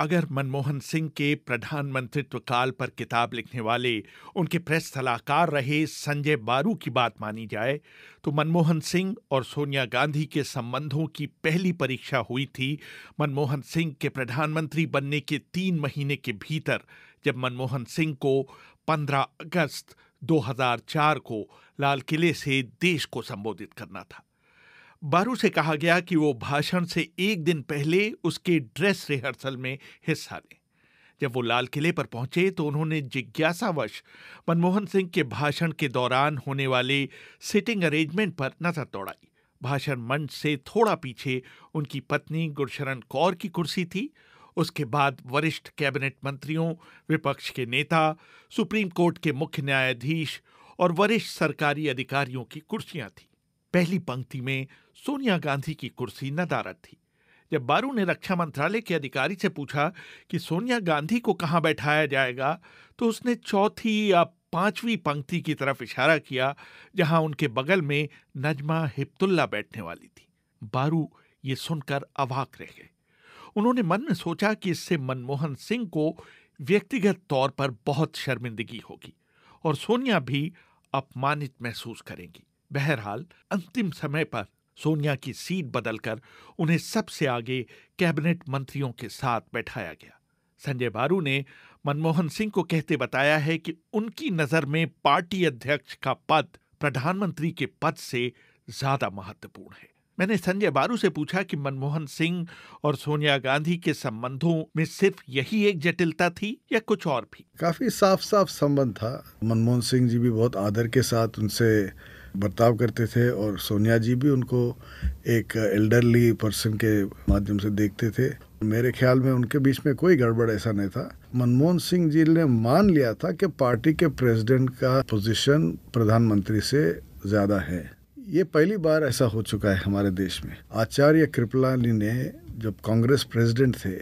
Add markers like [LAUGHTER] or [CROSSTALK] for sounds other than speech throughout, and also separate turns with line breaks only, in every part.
अगर मनमोहन सिंह के प्रधानमंत्रित्व काल पर किताब लिखने वाले उनके प्रेस सलाहकार रहे संजय बारू की बात मानी जाए तो मनमोहन सिंह और सोनिया गांधी के संबंधों की पहली परीक्षा हुई थी मनमोहन सिंह के प्रधानमंत्री बनने के तीन महीने के भीतर जब मनमोहन सिंह को 15 अगस्त 2004 को लाल किले से देश को संबोधित करना था बारू से कहा गया कि वो भाषण से एक दिन पहले उसके ड्रेस रिहर्सल में हिस्सा लें जब वो लाल किले पर पहुंचे तो उन्होंने जिज्ञासावश मनमोहन सिंह के भाषण के दौरान होने वाले सिटिंग अरेंजमेंट पर नजर दौड़ाई भाषण मंच से थोड़ा पीछे उनकी पत्नी गुरशरण कौर की कुर्सी थी उसके बाद वरिष्ठ कैबिनेट मंत्रियों विपक्ष के नेता सुप्रीम कोर्ट के मुख्य न्यायाधीश और वरिष्ठ सरकारी अधिकारियों की कुर्सियां थी पहली पंक्ति में सोनिया गांधी की कुर्सी नदारत थी जब बारू ने रक्षा मंत्रालय के अधिकारी से पूछा कि सोनिया गांधी को कहाँ बैठाया जाएगा तो उसने चौथी या पांचवी पंक्ति की तरफ इशारा किया जहां उनके बगल में नजमा हिप्तुल्ला बैठने वाली थी बारू ये सुनकर अवाक रह गए उन्होंने मन में सोचा कि इससे मनमोहन सिंह को व्यक्तिगत तौर पर बहुत शर्मिंदगी होगी और सोनिया भी अपमानित महसूस करेंगी बहरहाल अंतिम समय पर सोनिया की सीट बदलकर उन्हें सबसे आगे कैबिनेट मंत्रियों के साथ बैठाया गया संजय बारू ने मनमोहन सिंह को कहते बताया है कि उनकी नजर में पार्टी अध्यक्ष का पद प्रधानमंत्री के पद से ज्यादा महत्वपूर्ण है मैंने संजय बारू से पूछा कि मनमोहन सिंह और सोनिया गांधी के संबंधों में सिर्फ यही एक जटिलता थी या कुछ और भी
काफी साफ साफ संबंध था मनमोहन सिंह जी भी बहुत आदर के साथ उनसे बर्ताव करते थे और सोनिया जी भी उनको एक एल्डरली पर्सन के माध्यम से देखते थे मेरे ख्याल में उनके बीच में कोई गड़बड़ ऐसा नहीं था मनमोहन सिंह जी ने मान लिया था कि पार्टी के प्रेसिडेंट का पोजीशन प्रधानमंत्री से ज़्यादा है ये पहली बार ऐसा हो चुका है हमारे देश में आचार्य कृपलानी ने जब कांग्रेस प्रेसिडेंट थे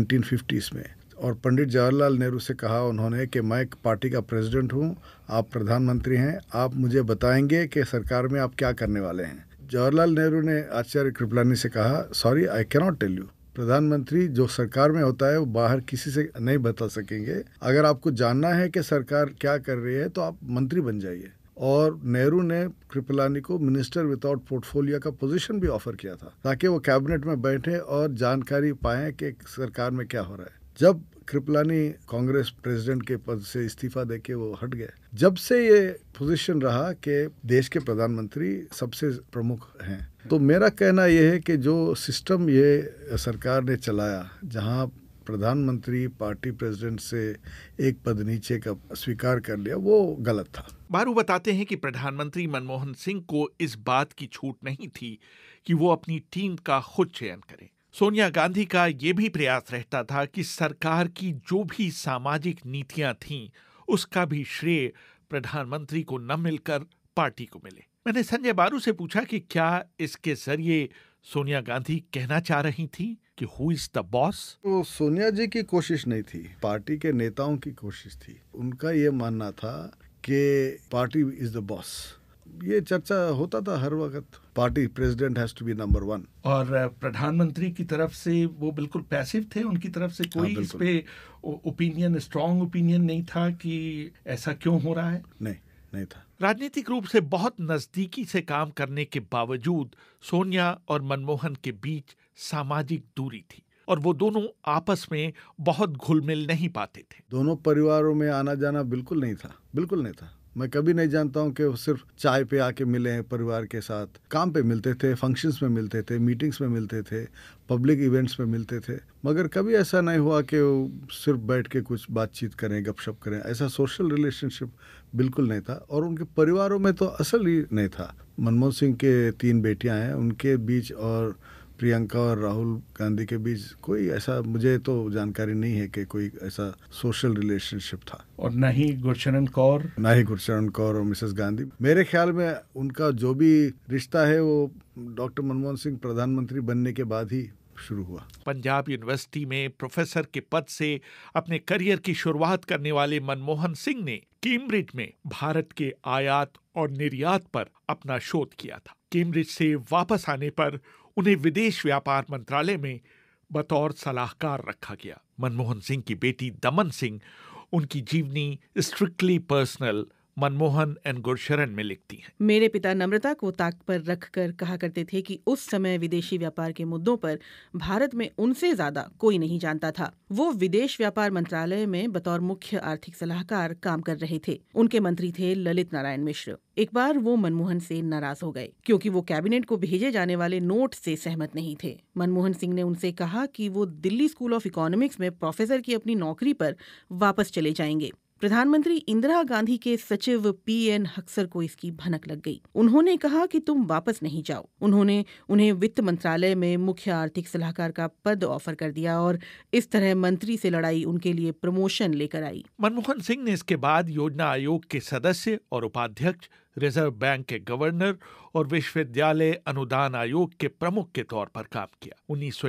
1950s में और पंडित जवाहरलाल नेहरू से कहा उन्होंने कि मैं एक पार्टी का प्रेसिडेंट हूँ आप प्रधानमंत्री हैं आप मुझे बताएंगे कि सरकार में आप क्या करने वाले हैं जवाहरलाल नेहरू ने आचार्य कृपलानी से कहा sorry I cannot tell you प्रधानमंत्री जो सरकार में होता है वो बाहर किसी से नहीं बता सकेंगे अगर आपको जानना है कि सरकार क्या कर रही है तो आप मंत्री बन जाइए और नेहरू ने कृपलानी को मिनिस्टर विदाउट पोर्टफोलियो का पोजीशन भी ऑफर किया था ताकि वो कैबिनेट में बैठे और जानकारी पाएं कि सरकार में क्या हो रहा है जब कृपलानी कांग्रेस प्रेसिडेंट के पद से इस्तीफा देके वो हट गए जब से ये पोजीशन रहा कि देश के प्रधानमंत्री सबसे प्रमुख हैं तो मेरा कहना यह है कि जो सिस्टम ये सरकार ने चलाया जहां प्रधानमंत्री पार्टी प्रेसिडेंट से एक पद नीचे का स्वीकार कर लिया वो गलत था
बारू बताते हैं कि प्रधानमंत्री मनमोहन सिंह को इस बात की छूट नहीं थी कि वो अपनी टीम का खुद चयन करें सोनिया गांधी का ये भी प्रयास रहता था कि सरकार की जो भी सामाजिक नीतियां थीं उसका भी श्रेय प्रधानमंत्री को न मिलकर पार्टी को मिले मैंने संजय बारू से पूछा कि क्या इसके जरिए सोनिया गांधी कहना चाह रही थी कि हु इज द बॉस वो सोनिया
जी की कोशिश नहीं थी पार्टी के नेताओं की कोशिश थी उनका ये मानना था कि पार्टी इज द बॉस ये चर्चा होता था हर वक्त party president
has to be number one और प्रधानमंत्री की तरफ से वो बिल्कुल पैसिव थे उनकी तरफ से हाँ, कोई हाँ, इस पे ओपिनियन स्ट्रांग ओपिनियन नहीं था कि ऐसा क्यों हो रहा है
नहीं नहीं था
राजनीतिक रूप से बहुत नजदीकी से काम करने के बावजूद सोनिया और मनमोहन के बीच सामाजिक दूरी थी और वो दोनों आपस में बहुत घुलमिल नहीं पाते
थे दोनों परिवारों में आना जाना बिल्कुल नहीं था बिल्कुल नहीं था मैं कभी नहीं जानता हूँ कि वो सिर्फ चाय पे आके मिले हैं परिवार के साथ काम पे मिलते थे फंक्शंस में मिलते थे मीटिंग्स में मिलते थे पब्लिक इवेंट्स में मिलते थे मगर कभी ऐसा नहीं हुआ कि वो सिर्फ बैठ के कुछ बातचीत करें गपशप करें ऐसा सोशल रिलेशनशिप बिल्कुल नहीं था और उनके परिवारों में तो असल ही नहीं था मनमोहन सिंह के तीन बेटियाँ हैं उनके बीच और प्रियंका और राहुल गांधी के बीच कोई ऐसा मुझे तो जानकारी नहीं है कि कोई ऐसा सोशल रिलेशनशिप था
और न ही गुरचरण कौर न
ही गुरचरण कौर और मिसेस गांधी मेरे ख्याल में उनका जो भी रिश्ता है वो डॉक्टर मनमोहन सिंह प्रधानमंत्री बनने के बाद ही शुरू हुआ
पंजाब यूनिवर्सिटी में प्रोफेसर के पद से अपने करियर की शुरुआत करने वाले मनमोहन सिंह ने कैम्ब्रिज में भारत के आयात और निर्यात पर अपना शोध किया था कैम्ब्रिज से वापस आने पर उन्हें विदेश व्यापार मंत्रालय में बतौर सलाहकार रखा गया मनमोहन सिंह की बेटी दमन सिंह उनकी जीवनी strictly personal Manmohan and Gursharan में लिखती
हैं मेरे पिता नम्रता को ताक पर रखकर कहा करते थे कि उस समय विदेशी व्यापार के मुद्दों पर भारत में उनसे ज्यादा कोई नहीं जानता था वो विदेश व्यापार मंत्रालय में बतौर मुख्य आर्थिक सलाहकार काम कर रहे थे उनके मंत्री थे ललित नारायण मिश्र एक बार वो मनमोहन से नाराज हो गए क्योंकि वो कैबिनेट को भेजे जाने वाले नोट से सहमत नहीं थे मनमोहन सिंह ने उनसे कहा कि वो दिल्ली स्कूल ऑफ इकोनॉमिक्स में प्रोफेसर की अपनी नौकरी पर वापस चले जाएंगे प्रधानमंत्री इंदिरा गांधी के सचिव पी एन हक्सर को इसकी भनक लग गई उन्होंने कहा कि तुम वापस नहीं जाओ उन्होंने उन्हें वित्त मंत्रालय में मुख्य आर्थिक सलाहकार का पद ऑफर कर दिया और इस तरह मंत्री से लड़ाई उनके लिए प्रमोशन लेकर आई
मनमोहन सिंह ने इसके बाद योजना आयोग के सदस्य और उपाध्यक्ष रिजर्व बैंक के गवर्नर और विश्वविद्यालय अनुदान आयोग के प्रमुख के तौर पर काम किया उन्नीस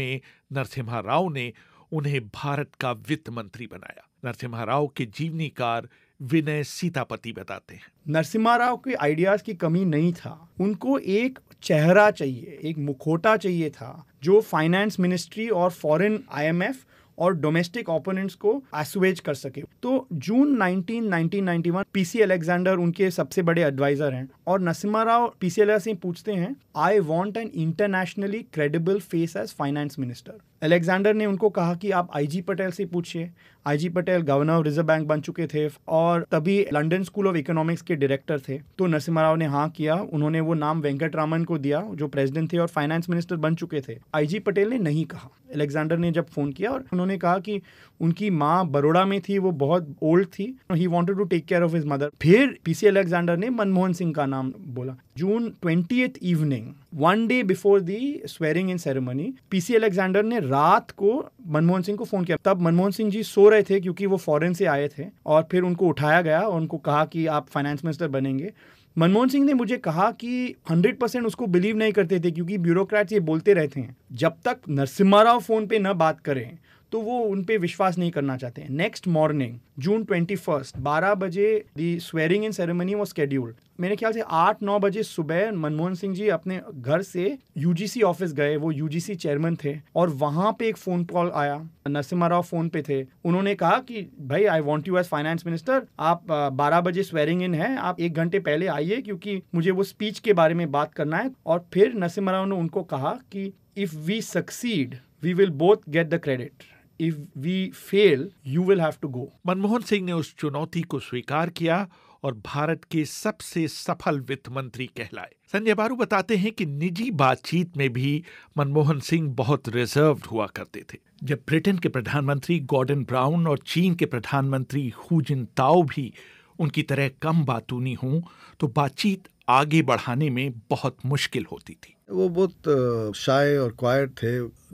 में नरसिम्हा राव ने उन्हें भारत का वित्त मंत्री बनाया नरसिम्हा राव के जीवनीकार विनय
सीतापति बताते हैं नरसिम्हा राव के आइडियाज की कमी नहीं था उनको एक चेहरा चाहिए एक मुखोटा चाहिए था जो फाइनेंस मिनिस्ट्री और फॉरेन आईएमएफ और डोमेस्टिक ओपोनेंट्स को एसुएज कर सके तो जून 19, 1991 पीसी अलेक्जेंडर उनके सबसे बड़े एडवाइजर हैं और नसीमा राव पीसीएलआर से पूछते हैं I want an internationally credible face as finance minister Alexander ने उनको कहा कि आप आईजी पटेल से पूछिए I G Patel governor of reserve bank बन चुके थे और तभी लंदन स्कूल ऑफ इकोनॉमिक्स के डायरेक्टर थे तो नरसिम्हा राव ने हाँ किया उन्होंने वो नाम वेंकट रामन को दिया जो प्रेसिडेंट थे और फाइनेंस मिनिस्टर बन चुके थे आईजी पटेल ने नहीं कहा अलेक्जेंडर ने जब फोन किया और उन्होंने उन्होंने कहा कि उनकी माँ बड़ोड़ा में थी वो बहुत ओल्ड थी he wanted to take care of his mother फिर पीसी अलेक्जेंडर ने मनमोहन सिंह का नाम बोला June twenty evening one day before the swearing in ceremony P C Alexander ने रात को मनमोहन सिंह को फोन किया तब मनमोहन सिंह जी सो रहे थे क्योंकि वो फॉरेन से आए थे और फिर उनको उठाया गया और उनको कहा कि आप फाइनेंस मिनिस्टर बनेंगे मनमोहन सिंह ने मुझे कहा कि 100 परसेंट उसको बिलीव नहीं करते थे क्योंकि ब्यूरोक्रेट्स ये बोलते रहते हैं जब तक नरसिम्हा राव फ़ोन पे ना बात करें तो वो उन पर विश्वास नहीं करना चाहते हैं next morning June twenty first बारह बजे दी स्वेरिंग इन सेरेमनी वो स्केड्यूल्ड मेरे ख्याल से आठ नौ बजे सुबह मनमोहन सिंह जी अपने घर से यूजीसी ऑफिस गए वो यूजीसी चेयरमैन थे और वहाँ पे एक फ़ोन कॉल आया नरसिम्हा राव फ़ोन पे थे उन्होंने कहा कि भाई I want you as finance minister आप बारह बजे स्वेरिंग इन है आप एक घंटे पहले आइए क्योंकि मुझे वो स्पीच के बारे में बात करना है और फिर नरसिम्हा राव ने उनको कहा कि if we succeed we will both get the credit if we fail you will have to go Manmohan Singh ने उस चुनौती को स्वीकार किया
और भारत के सबसे सफल वित्त मंत्री कहलाए संजय बारू बताते हैं कि निजी बातचीत में भी मनमोहन सिंह बहुत रिजर्व हुआ करते थे जब ब्रिटेन के प्रधानमंत्री गॉर्डन ब्राउन और चीन के प्रधानमंत्री हु जिन ताओ भी उनकी तरह कम बातूनी हों तो बातचीत आगे बढ़ाने में बहुत मुश्किल होती थी
वो बहुत शाय और क्वाइट थे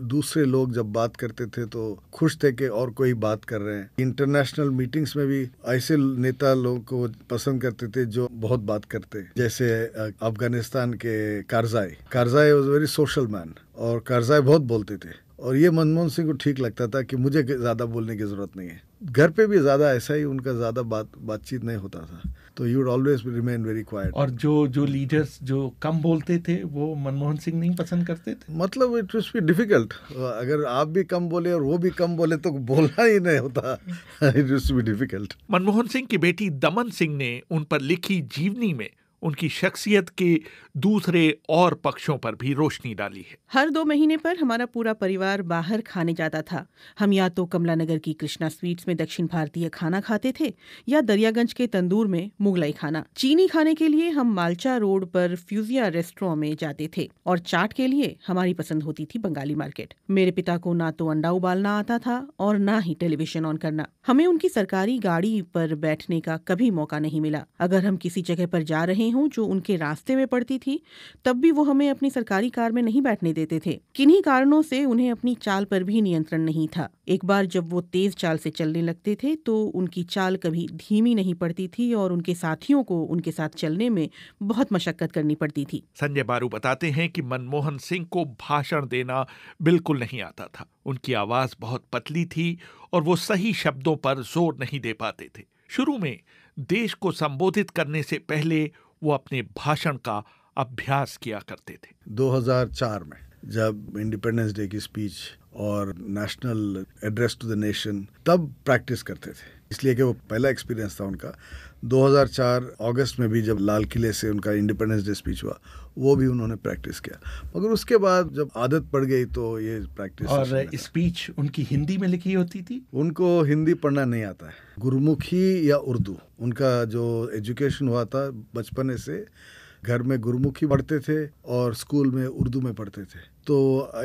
दूसरे लोग जब बात करते थे तो खुश थे कि और कोई बात कर रहे हैं इंटरनेशनल मीटिंग्स में भी ऐसे नेता लोगों को पसंद करते थे जो बहुत बात करते जैसे अफगानिस्तान के Karzai Karzai was very social man और कारजाई बहुत बोलते थे और ये मनमोहन सिंह को ठीक लगता था कि मुझे ज़्यादा बोलने की ज़रूरत नहीं है घर पे भी ज़्यादा ऐसा ही उनका ज़्यादा बात बातचीत नहीं होता था तो you always remain very quiet
और जो जो लीडर्स जो कम बोलते थे वो
मनमोहन सिंह नहीं पसंद करते थे मतलब इट वज भी डिफिकल्ट अगर आप भी कम बोले और वो भी कम बोले तो बोलना ही नहीं होता इट वज भी डिफिकल्ट
मनमोहन सिंह की बेटी दमन सिंह ने उन पर लिखी जीवनी में उनकी शख्सियत के दूसरे और पक्षों पर भी रोशनी डाली है
हर दो महीने पर हमारा पूरा परिवार बाहर खाने जाता था हम या तो कमला नगर की कृष्णा स्वीट्स में दक्षिण भारतीय खाना खाते थे या दरियागंज के तंदूर में मुगलाई खाना चीनी खाने के लिए हम मालचा रोड पर फ्यूजिया रेस्टोरों में जाते थे और चाट के लिए हमारी पसंद होती थी बंगाली मार्केट मेरे पिता को ना तो अंडा उबालना आता था और ना ही टेलीविजन ऑन करना हमें उनकी सरकारी गाड़ी पर बैठने का कभी मौका नहीं मिला अगर हम किसी जगह पर जा रहे गई हूँ जो उनके रास्ते में पड़ती थी तब भी वो हमें अपनी सरकारी कार में नहीं बैठने देते थे किन्हीं कारणों से उन्हें अपनी चाल पर भी नियंत्रण नहीं था एक बार जब वो तेज चाल से चलने लगते थे तो उनकी चाल कभी धीमी नहीं पड़ती थी और उनके साथियों को उनके साथ चलने में बहुत मशक्कत करनी पड़ती थी
संजय बारू बताते हैं कि मनमोहन सिंह को भाषण देना बिल्कुल नहीं आता था उनकी आवाज बहुत पतली थी और वो सही शब्दों पर जोर नहीं दे पाते थे शुरू में देश को संबोधित करने से पहले वो अपने भाषण का अभ्यास किया करते थे
2004 में जब इंडिपेंडेंस डे की स्पीच और national address to the nation तब प्रैक्टिस करते थे इसलिए कि वो पहला एक्सपीरियंस था उनका 2004 अगस्त में भी जब लाल किले से उनका इंडिपेंडेंस डे स्पीच हुआ वो भी उन्होंने प्रैक्टिस किया मगर उसके बाद जब आदत पड़ गई तो ये प्रैक्टिस और
स्पीच उनकी हिंदी में
लिखी होती थी उनको हिंदी पढ़ना नहीं आता है गुरुमुखी या उर्दू उनका जो एजुकेशन हुआ था बचपने से घर में गुरुमुखी पढ़ते थे और स्कूल में उर्दू में पढ़ते थे तो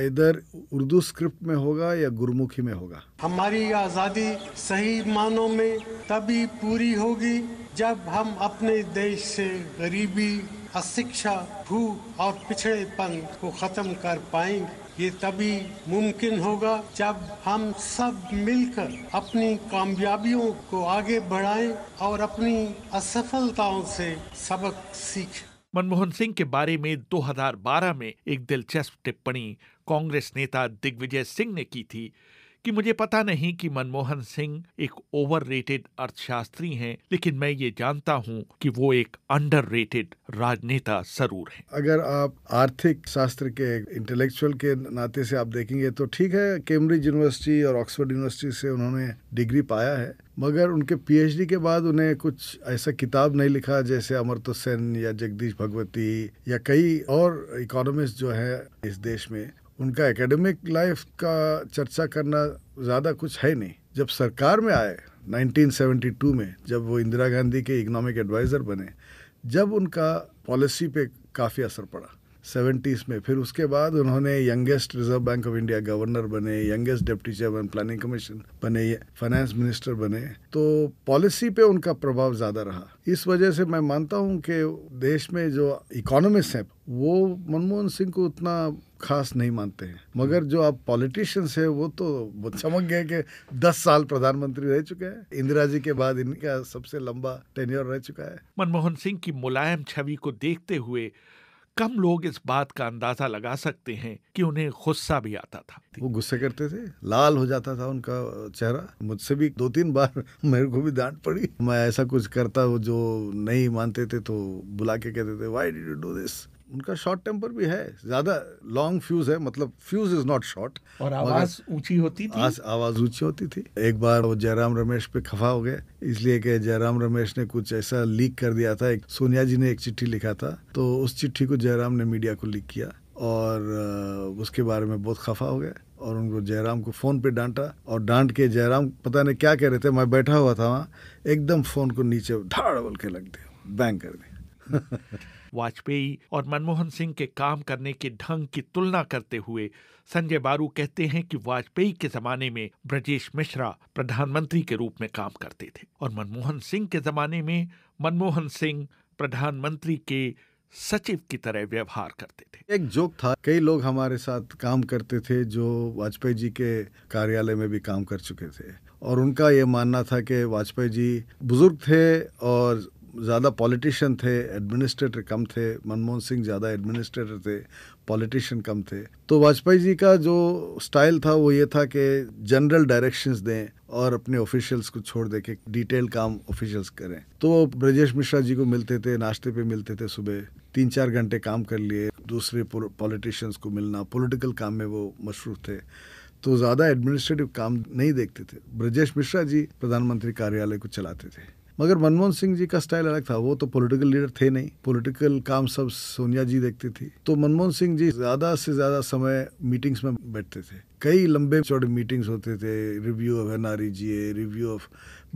इधर उर्दू स्क्रिप्ट में होगा या गुरुमुखी में होगा हमारी आज़ादी सही मानों में तभी पूरी होगी जब हम अपने देश से गरीबी अशिक्षा भूख और पिछड़ेपन को खत्म कर पाएंगे ये तभी मुमकिन होगा जब हम सब मिलकर अपनी कामयाबियों को आगे बढ़ाएं और अपनी
असफलताओं से सबक सीखें मनमोहन सिंह के बारे में 2012 में एक दिलचस्प टिप्पणी कांग्रेस नेता दिग्विजय सिंह ने की थी कि मुझे पता नहीं कि मनमोहन सिंह एक ओवररेटेड अर्थशास्त्री हैं लेकिन मैं ये जानता हूं कि वो एक अंडररेटेड राजनेता जरूर
हैं अगर आप आर्थिक शास्त्र के इंटेलेक्चुअल के नाते से आप देखेंगे तो ठीक है कैम्ब्रिज यूनिवर्सिटी और ऑक्सफोर्ड यूनिवर्सिटी से उन्होंने डिग्री पाया है मगर उनके पीएचडी के बाद उन्हें कुछ ऐसा किताब नहीं लिखा जैसे अमर्त्य सेन या जगदीश भगवती या कई और इकोनॉमिस्ट जो है इस देश में उनका एकेडमिक लाइफ का चर्चा करना ज़्यादा कुछ है नहीं जब सरकार में आए 1972 में जब वो इंदिरा गांधी के इकोनॉमिक एडवाइज़र बने जब उनका पॉलिसी पे काफ़ी असर पड़ा सेवेंटीज़ में फिर उसके बाद उन्होंने youngest Reserve Bank of India governor बने youngest deputy chairman planning commission बने फाइनेंस मिनिस्टर बने तो पॉलिसी पे उनका प्रभाव ज़्यादा रहा इस वजह से मैं मानता हूँ कि देश में जो इकोनॉमिस्ट हैं वो मनमोहन सिंह को उतना खास नहीं मानते हैं मगर जो आप पॉलिटिशियंस हैं वो तो चमक गए कि दस साल प्रधानमंत्री रह चुके हैं इंदिरा जी के बाद इनका सबसे लंबा टेन्योर रह
चुका है मनमोहन सिंह की मुलायम छवि को देखते हुए कम लोग इस बात का अंदाजा लगा सकते हैं कि उन्हें गुस्सा भी आता था
वो गुस्से करते थे लाल हो जाता था उनका चेहरा मुझसे भी दो तीन बार [LAUGHS] मेरे को भी डांट पड़ी मैं ऐसा कुछ करता जो नहीं मानते थे तो बुला के कहते थे वाई डिड दिस उनका शॉर्ट टेम्पर भी है ज्यादा लॉन्ग फ्यूज है मतलब फ्यूज इज नॉट शॉर्ट और आवाज
ऊंची होती थी आज
आवाज ऊंची होती थी एक बार वो जयराम रमेश पे खफा हो गए इसलिए कि जयराम रमेश ने कुछ ऐसा लीक कर दिया था एक सोनिया जी ने एक चिट्ठी लिखा था तो उस चिट्ठी को जयराम ने मीडिया को लीक किया और उसके बारे में बहुत खफा हो गए और उनको जयराम को फ़ोन पे डांटा और डांट के जयराम पता नहीं क्या कह रहे थे मैं बैठा हुआ था वहाँ एकदम फ़ोन को नीचे ढाड़ बोल के लग दिया बैंक कर दिया
[LAUGHS] वाजपेयी और मनमोहन सिंह के काम करने के ढंग की तुलना करते हुए संजय बारू कहते हैं कि वाजपेयी के जमाने में ब्रजेश मिश्रा प्रधानमंत्री के रूप में काम करते थे और मनमोहन सिंह के जमाने में मनमोहन सिंह प्रधानमंत्री के सचिव की तरह व्यवहार करते थे एक जोक
था कई लोग हमारे साथ काम करते थे जो वाजपेयी जी के कार्यालय में भी काम कर चुके थे और उनका ये मानना था कि वाजपेयी जी बुजुर्ग थे और ज़्यादा पॉलिटिशियन थे एडमिनिस्ट्रेटर कम थे मनमोहन सिंह ज़्यादा एडमिनिस्ट्रेटर थे पॉलिटिशियन कम थे तो वाजपेयी जी का जो स्टाइल था वो ये था कि जनरल डायरेक्शंस दें और अपने ऑफिशियल्स को छोड़ दे के डिटेल काम ऑफिशियल्स करें तो ब्रजेश मिश्रा जी को मिलते थे नाश्ते पे मिलते थे सुबह तीन चार घंटे काम कर लिए दूसरे पॉलिटिशियंस को मिलना पॉलिटिकल काम में वो मशरूफ थे तो ज़्यादा एडमिनिस्ट्रेटिव काम नहीं देखते थे ब्रजेश मिश्रा जी प्रधानमंत्री कार्यालय को चलाते थे मगर मनमोहन सिंह जी का स्टाइल अलग था वो तो पॉलिटिकल लीडर थे नहीं पॉलिटिकल काम सब सोनिया जी देखती थी तो मनमोहन सिंह जी ज़्यादा से ज़्यादा समय मीटिंग्स में बैठते थे कई लंबे चौड़े मीटिंग्स होते थे review of an review of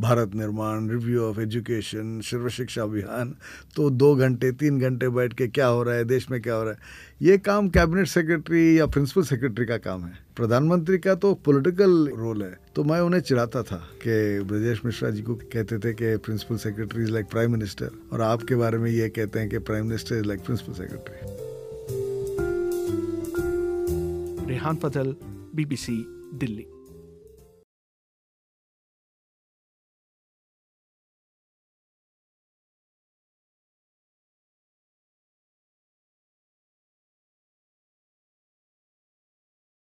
Bharat Nirman review of education सर्व शिक्षा अभियान तो दो घंटे तीन घंटे बैठ के क्या हो रहा है देश में क्या हो रहा है ये काम कैबिनेट सेक्रेटरी या प्रिंसिपल सेक्रेटरी का काम है प्रधानमंत्री का तो पॉलिटिकल रोल है तो मैं उन्हें चिढ़ाता था कि ब्रजेश मिश्रा जी को कहते थे कि principal secretary is like prime minister और आपके बारे में ये कहते हैं कि prime minister is like principal secretary
Rehan Fazal BBC Delhi.